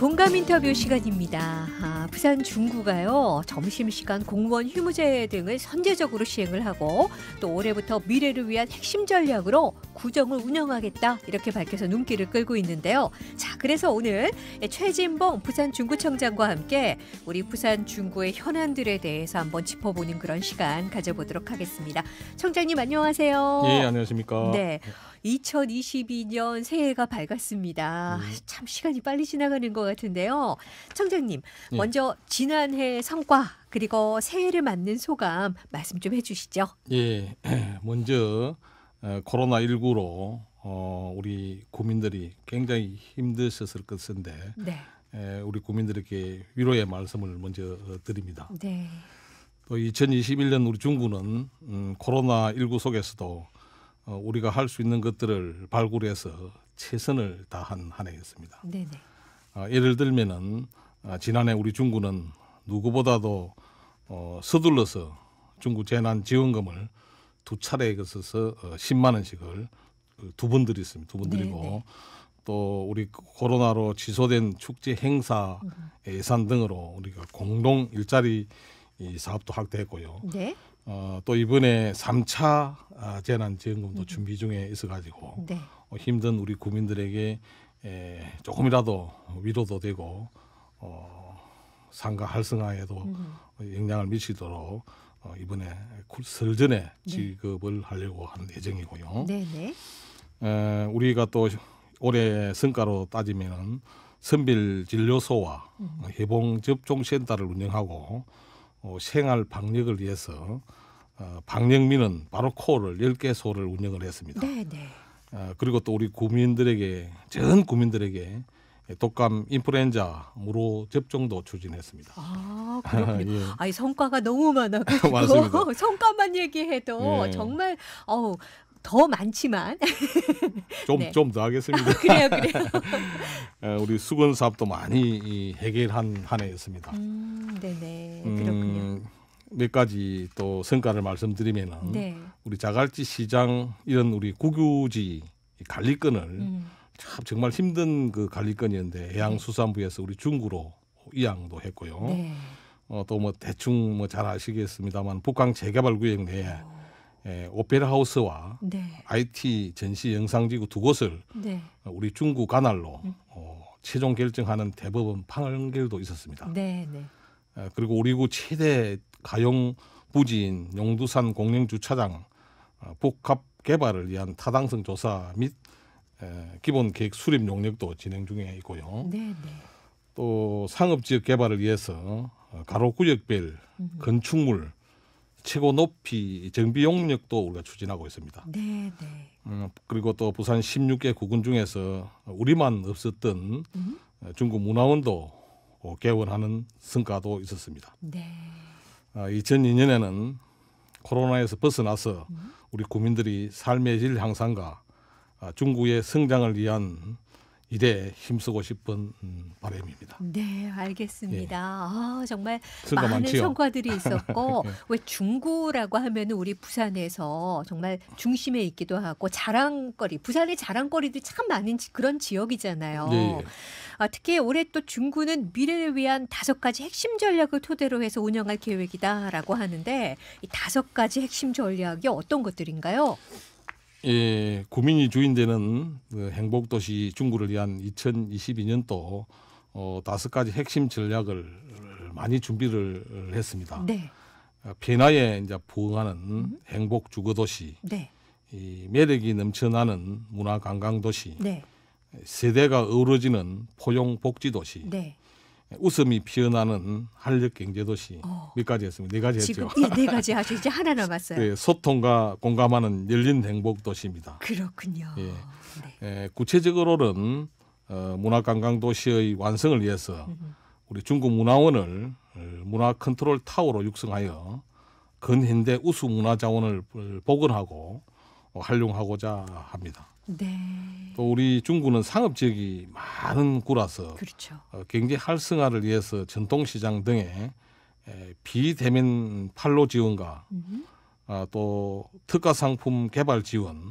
본감 인터뷰 시간입니다. 아, 부산 중구가요 점심시간 공무원 휴무제 등을 선제적으로 시행을 하고 또 올해부터 미래를 위한 핵심 전략으로 구정을 운영하겠다 이렇게 밝혀서 눈길을 끌고 있는데요. 자 그래서 오늘 최진봉 부산 중구청장과 함께 우리 부산 중구의 현안들에 대해서 한번 짚어보는 그런 시간 가져보도록 하겠습니다. 청장님 안녕하세요. 예 안녕하십니까. 네. 네. 2022년 새해가 밝았습니다. 음. 아, 참 시간이 빨리 지나가는 것 같은데요. 청장님, 네. 먼저 지난해 성과 그리고 새해를 맞는 소감 말씀 좀 해주시죠. 예, 먼저 어, 코로나 19로 어, 우리 국민들이 굉장히 힘드셨을 것인데 네. 에, 우리 국민들에게 위로의 말씀을 먼저 드립니다. 네. 또 2021년 우리 중국은 음, 코로나 19 속에서도 어, 우리가 할 수 있는 것들을 발굴해서 최선을 다한 한 해였습니다. 네네. 아, 예를 들면은 어, 지난해 우리 중구는 누구보다도 어, 서둘러서 중구 재난 지원금을 두 차례에 걸쳐서 어, 10만 원씩을 두번 드렸습니다. 두번 드리고 또 우리 코로나로 취소된 축제 행사 음. 예산 등으로 우리가 공동 일자리 이 사업도 확대했고요. 네. 어, 또 이번에 3차 아, 재난지원금도 준비 중에 있어가지고 네. 어, 힘든 우리 국민들에게 에, 조금이라도 위로도 되고 어, 상가 활성화에도 음. 영향을 미치도록 어, 이번에 설 전에 네. 지급을 네. 하려고 하는 예정이고요. 네네. 네. 에, 우리가 또 올해 성과로 따지면은 선별 진료소와 음. 어, 해봉 접종 센터를 운영하고 어, 생활 방역을 위해서 어, 방역민은 바로 코를 10개 소를 운영을 했습니다. 네, 네. 어, 그리고 또 우리 국민들에게 전 국민들에게 독감 인플루엔자 로 접종도 추진했습니다. 아 예. 아니 성과가 너무 많아가지고 성과만 얘기해도 예. 정말 어우 더 많지만 좀 좀더 네. 하겠습니다. 아, 그래요, 그래요. 우리 수건 사업도 많이 해결한 한 해였습니다. 음, 네네 음, 그렇군요. 몇 가지 또 성과를 말씀드리면은 네. 우리 자갈치 시장 이런 우리 국유지 관리권을 음. 참 정말 힘든 그 관리권이었는데 네. 해양수산부에서 우리 중구로 이양도 했고요. 네. 어또 뭐 대충 뭐 잘 아시겠습니다만 북강 재개발 구역 내에 오. 어. 에, 예, 오페라 하우스와 네. IT 전시 영상지구 두 곳을 네. 우리 중구 간할로 음. 어, 최종 결정하는 대법원 판결도 있었습니다. 네, 네. 예, 그리고 우리 구 최대 가용 부지인 용두산 공영 주차장 어, 복합 개발을 위한 타당성 조사 및 에, 예, 기본 계획 수립 용역도 진행 중에 있고요. 네, 네. 또 상업 지역 개발을 위해서 어, 가로구역별 음. 건축물 최고 높이 정비 용역도 우리가 추진하고 있습니다. 네, 네. 음, 그리고 또 부산 16개 구군 중에서 우리만 없었던 음? 어, 중국 문화원도 어, 개원하는 성과도 있었습니다. 네. 어, 아, 2002년에는 코로나에서 벗어나서 음? 우리 국민들이 삶의 질 향상과 아, 중국의 성장을 위한 이대 힘쓰고 싶은 음, 바람입니다. 네, 알겠습니다. 예. 아, 정말 많은 많지요. 성과들이 있었고 예. 왜 중구라고 하면 우리 부산에서 정말 중심에 있기도 하고 자랑거리, 부산의 자랑거리들이 참 많은 그런 지역이잖아요. 예, 예. 아, 특히 올해 또 중구는 미래를 위한 다섯 가지 핵심 전략을 토대로 해서 운영할 계획이다라고 하는데 이 다섯 가지 핵심 전략이 어떤 것들인가요? 예, 고민이 주인되는 그 행복도시 중구를 위한 2022년도 어, 다섯 가지 핵심 전략을 많이 준비를 했습니다. 네. 변화에 어, 이제 부응하는 음. 행복 주거 도시, 네. 이 매력이 넘쳐나는 문화 관광 도시, 네. 세대가 어우러지는 포용 복지 도시, 네. 웃음이 피어나는 한력 경제도시 어. 몇 가지 했습니다. 네 가지 지금, 했죠. 네, 예, 네 가지 하죠. 이제 하나 남았어요. 네, 소통과 공감하는 열린 행복 도시입니다. 그렇군요. 예. 네. 에, 예, 구체적으로는 어, 문화관광 도시의 완성을 위해서 우리 중국 문화원을 어, 문화 컨트롤 타워로 육성하여 근현대 우수 문화 자원을 복원하고 어, 활용하고자 합니다. 네. 또 우리 중구는 상업 지역이 많은 구라서 그렇죠. 어, 경제 활성화를 위해서 전통 시장 등의 비대면 판로 지원과 아, 또 특가 상품 개발 지원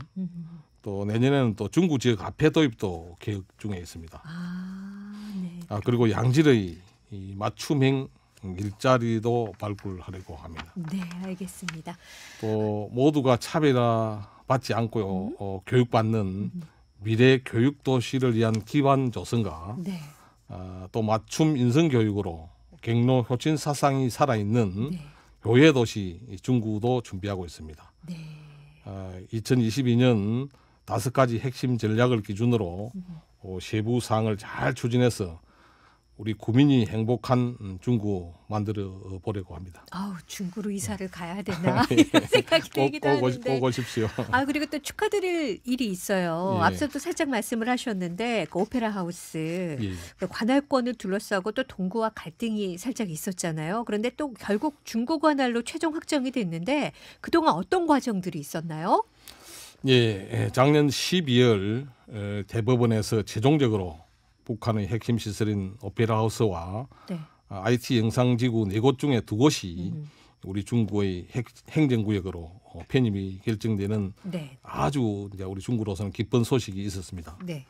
또 내년에는 또 중구 지역 화폐 도입도 계획 중에 있습니다. 아, 네. 아 그리고 양질의 이 맞춤형 일자리도 발굴하려고 합니다. 네, 알겠습니다. 또 모두가 차별화 받지 않고요. 음. 어, 교육받는 음. 미래 교육 도시를 위한 기반 조성과 네. 어, 또 맞춤 인성 교육으로 갱로 효친 사상이 살아있는 네. 교회 도시 중구도 준비하고 있습니다. 네. 어, 아, 2022년 다섯 가지 핵심 전략을 기준으로 음. 어, 세부 사항을 잘 추진해서 우리 국민이 행복한 음, 중구 만들어 보려고 합니다. 아우 중구로 이사를 네. 가야 되나 아, 예. 이런 생각이 들기도 하는데. 꼭 오십시오. 아 그리고 또 축하드릴 일이 있어요. 예. 앞서도 살짝 말씀을 하셨는데 그 오페라 하우스 예. 그 관할권을 둘러싸고 또 동구와 갈등이 살짝 있었잖아요. 그런데 또 결국 중구 관할로 최종 확정이 됐는데 그동안 어떤 과정들이 있었나요? 예, 예. 작년 12월 어, 대법원에서 최종적으로 북한의 핵심 시설인 오페라 하우스와 네. IT 아, 영상지구 네 곳 중에 두 곳이 음. 우리 중국의 핵, 행정구역으로 어, 편입이 결정되는 네. 아주 이제 우리 중국으로서는 기쁜 소식이 있었습니다. 네.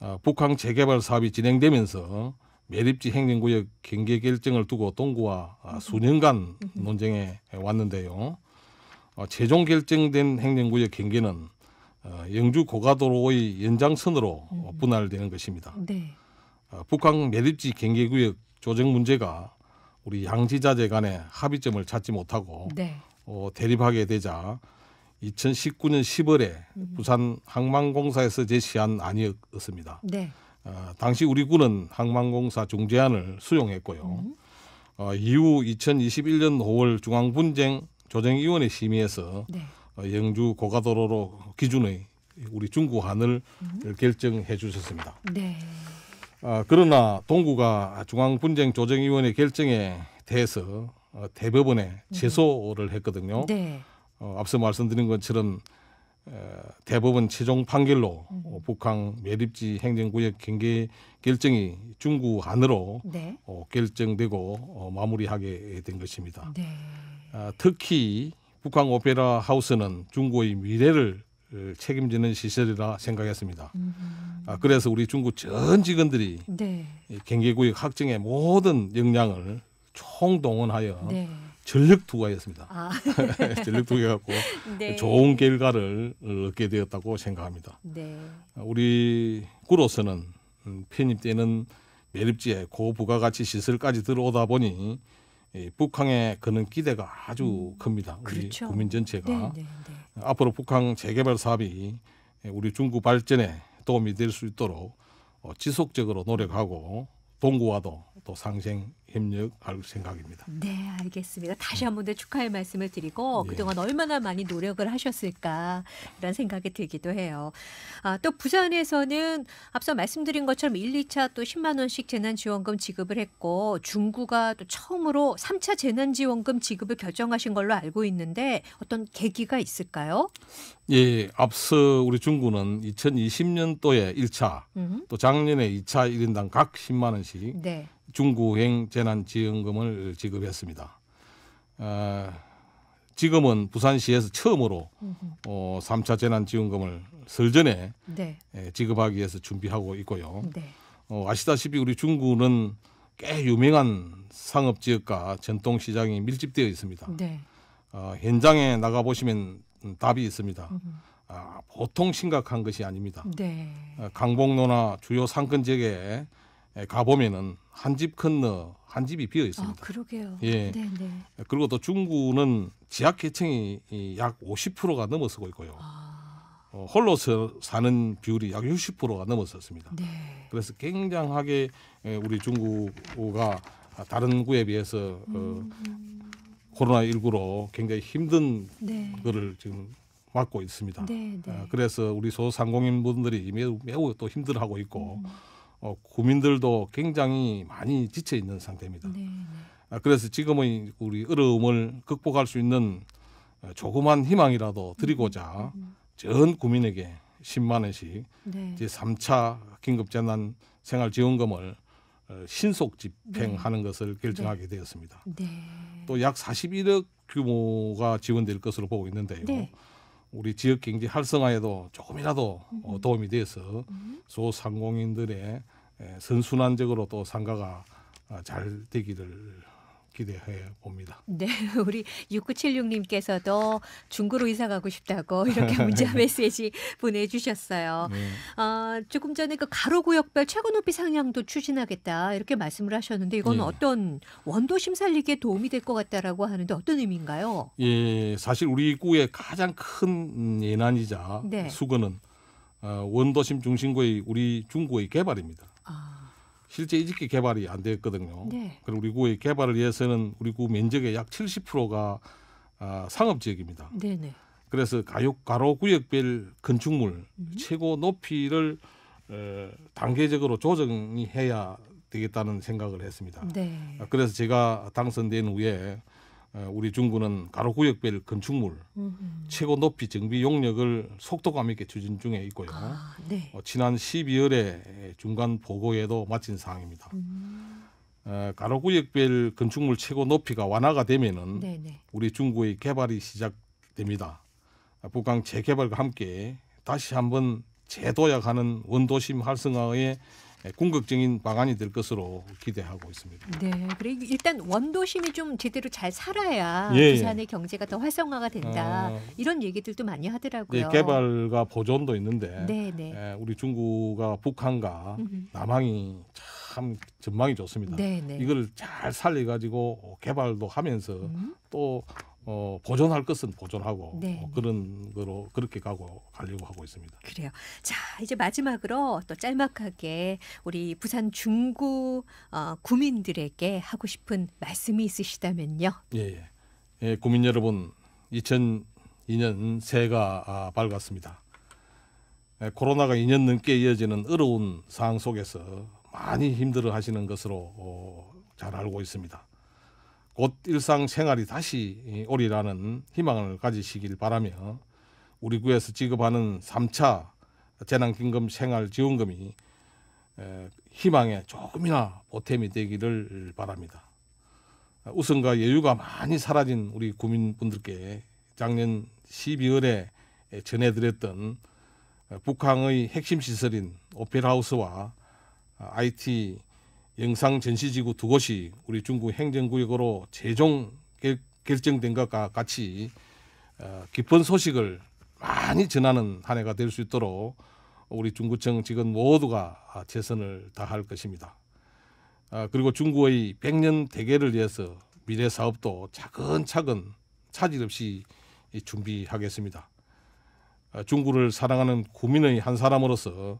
어, 북한 재개발 사업이 진행되면서 매립지 행정구역 경계 결정을 두고 동구와 아, 음. 수년간 음. 논쟁에 왔는데요. 어, 최종 결정된 행정구역 경계는 어, 영주 고가도로의 연장선으로 음. 분할되는 것입니다. 네. 어, 북한 매립지 경계구역 조정 문제가 우리 양지자재 간의 합의점을 찾지 못하고 네. 어, 대립하게 되자 2019년 10월에 음. 부산 항만공사에서 제시한 안이었습니다. 네. 어, 당시 우리 군은 항만공사 중재안을 수용했고요. 음. 어, 이후 2021년 5월 중앙분쟁 조정위원회 심의에서 네. 어, 영주 고가도로로 기준의 우리 중구한을 음. 결정해 주셨습니다. 네. 아, 그러나 동구가 중앙분쟁조정위원회 결정에 대해서 어, 대법원에 음. 제소를 했거든요. 네. 어, 앞서 말씀드린 것처럼 대법원 최종 판결로 음. 어, 북한 매립지 행정구역 경계 결정이 중구 안으로 네. 어, 결정되고 어, 마무리하게 된 것입니다. 네. 아, 특히 북한 오페라 하우스는 중국의 미래를 어, 책임지는 시설이라 생각했습니다. 음. 아, 그래서 우리 중국 전 직원들이 네. 경기구역 확정의 모든 역량을 총동원하여 네. 전력 투과였습니다 아. 전력 투과갖고 네. 좋은 결과를 얻게 되었다고 생각합니다. 네. 아, 우리 구로서는 음, 편입되는 매립지에 고부가가치 시설까지 들어오다 보니 이 예, 북항에 거는 기대가 아주 음, 큽니다. 그렇죠. 국민 전체가 네, 네, 네. 앞으로 북한 재개발 사업이 예, 우리 중국 발전에 도움이 될 수 있도록 어, 지속적으로 노력하고 동구와도 또 상생 협력할 생각입니다. 네, 알겠습니다. 다시 한 번 더 축하의 말씀을 드리고 네. 그동안 얼마나 많이 노력을 하셨을까 이런 생각이 들기도 해요. 아, 또 부산에서는 앞서 말씀드린 것처럼 1, 2차 또 10만 원씩 재난지원금 지급을 했고 중구가 또 처음으로 3차 재난지원금 지급을 결정하신 걸로 알고 있는데 어떤 계기가 있을까요? 예, 앞서 우리 중구는 2020년도에 1차, 음. 또 작년에 2차 1인당 각 10만 원씩 네. 중구행 재난지원금을 지급했습니다. 어, 지금은 부산시에서 처음으로 어, 3차 재난지원금을 설 전에 네. 예, 지급하기 위해서 준비하고 있고요. 네. 어, 아시다시피 우리 중구는 꽤 유명한 상업지역과 전통시장이 밀집되어 있습니다. 네. 어, 현장에 나가 보시면 답이 있습니다. 아, 보통 심각한 것이 아닙니다. 네. 어, 강북로나 주요 상권 지역에 예, 가보면은 한집 건너 한 집이 비어 아, 있습니다. 아, 그러게요. 예. 네네. 네. 그리고 또 중구는 지하계층이 약 50%가 넘어서고 있고요. 아... 어, 홀로 사는 비율이 약 60%가 넘어섰습니다. 네. 그래서 굉장하게 예, 우리 중구가 다른 구에 비해서 어, 음... 코로나 19로 굉장히 힘든 네. 거를 지금 맡고 있습니다. 네, 네. 어, 그래서 우리 소상공인 분들이 매우, 매우 또 힘들어하고 있고. 음... 어, 국민들도 굉장히 많이 지쳐 있는 상태입니다. 네. 네. 아, 그래서 지금의 우리 어려움을 극복할 수 있는 어, 조그만 희망이라도 드리고자 음, 음, 음. 전 국민에게 10만 원씩 네. 제 3차 긴급재난 생활지원금을 어, 신속 집행하는 네. 것을 결정하게 네. 되었습니다. 또 약 41억 규모가 지원될 것으로 보고 있는데요. 우리 지역 경제 활성화에도 조금이라도 어, 음. 도움이 돼서 음. 소상공인들의 선순환적으로 또 상가가 어, 잘 되기를 기대해 봅니다. 네, 우리 6976님께서도 중구로 이사 가고 싶다고 이렇게 문자 메시지 보내주셨어요. 네. 어, 조금 전에 그 가로구역별 최고 높이 상향도 추진하겠다 이렇게 말씀을 하셨는데 이건 예. 어떤 원도 심살리기에 도움이 될 것 같다라고 하는데 어떤 의미인가요? 예, 사실 우리 구의 가장 큰 예난이자 네. 수건은 어, 원도심 중심구의 우리 중구의 개발입니다. 아. 실제 이집게 개발이 안 되었거든요. 네. 그리고 우리 구의 개발을 위해서는 우리 구 면적의 약 70%가 아, 상업 지역입니다. 네네. 그래서 가요, 가로 구역별 건축물 음. 최고 높이를 에, 어, 단계적으로 조정 해야 되겠다는 생각을 했습니다. 네. 그래서 제가 당선된 후에 어, 우리 중구는 가로구역별 건축물 음음. 최고 높이 정비 용역을 속도감 있게 추진 중에 있고요. 아, 네. 어, 지난 12월에 중간 보고에도 마친 사항입니다. 음. 어, 가로구역별 건축물 최고 높이가 완화가 되면은 네네. 네. 우리 중구의 개발이 시작됩니다. 북강 재개발과 함께 다시 한번 재도약하는 원도심 활성화의 예, 궁극적인 방안이 될 것으로 기대하고 있습니다. 네, 그리고 일단 원도심이 좀 제대로 잘 살아야 예, 예. 부산의 경제가 더 활성화가 된다 어, 이런 얘기들도 많이 하더라고요. 예, 개발과 보존도 있는데 네, 네. 예, 우리 중국과 북한과 음흠. 남한이 참 전망이 좋습니다. 네, 네, 이걸 잘 살려가지고 개발도 하면서 음. 또 어, 보존할 것은 보존하고 네. 어, 그런 거로 그렇게 가고 가려고 하고 있습니다. 그래요. 자 이제 마지막으로 또 짤막하게 우리 부산 중구 어, 구민들에게 하고 싶은 말씀이 있으시다면요. 예, 예. 예 구민 여러분, 2002년 새가 아, 밝았습니다. 예, 코로나가 2년 넘게 이어지는 어려운 상황 속에서 많이 힘들어하시는 것으로 어, 잘 알고 있습니다. 곧 일상생활이 다시 오리라는 희망을 가지시길 바라며 우리 구에서 지급하는 3차 재난기금 생활지원금이 희망에 조금이나 보탬이 되기를 바랍니다. 우선과 여유가 많이 사라진 우리 국민분들께 작년 12월에 전해드렸던 북항의 핵심 시설인 오페라하우스와 IT 영상 전시지구 두 곳이 우리 중국 행정구역으로 재정 결정된 것과 같이 어, 기쁜 소식을 많이 전하는 한 해가 될 수 있도록 우리 중구청 직원 모두가 최선을 다할 것입니다. 아, 그리고 중구의 백년 대계를 위해서 미래 사업도 차근차근 차질 없이 준비하겠습니다. 아, 중구를 사랑하는 구민의 한 사람으로서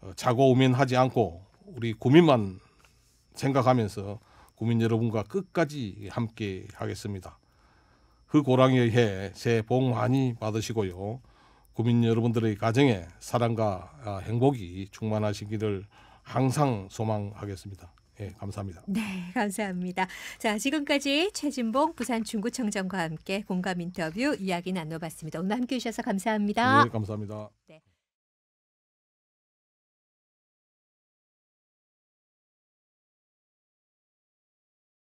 어, 자고 오면 하지 않고 우리 구민만 생각하면서 국민 여러분과 끝까지 함께 하겠습니다. 흑고랑이의 그 해 새해 복 많이 받으시고요. 국민 여러분들의 가정에 사랑과 아, 행복이 충만하시기를 항상 소망하겠습니다. 예, 네, 감사합니다. 네, 감사합니다. 자, 지금까지 최진봉 부산 중구청장과 함께 공감 인터뷰 이야기 나눠봤습니다. 오늘 함께 해주셔서 감사합니다. 네, 감사합니다. 네.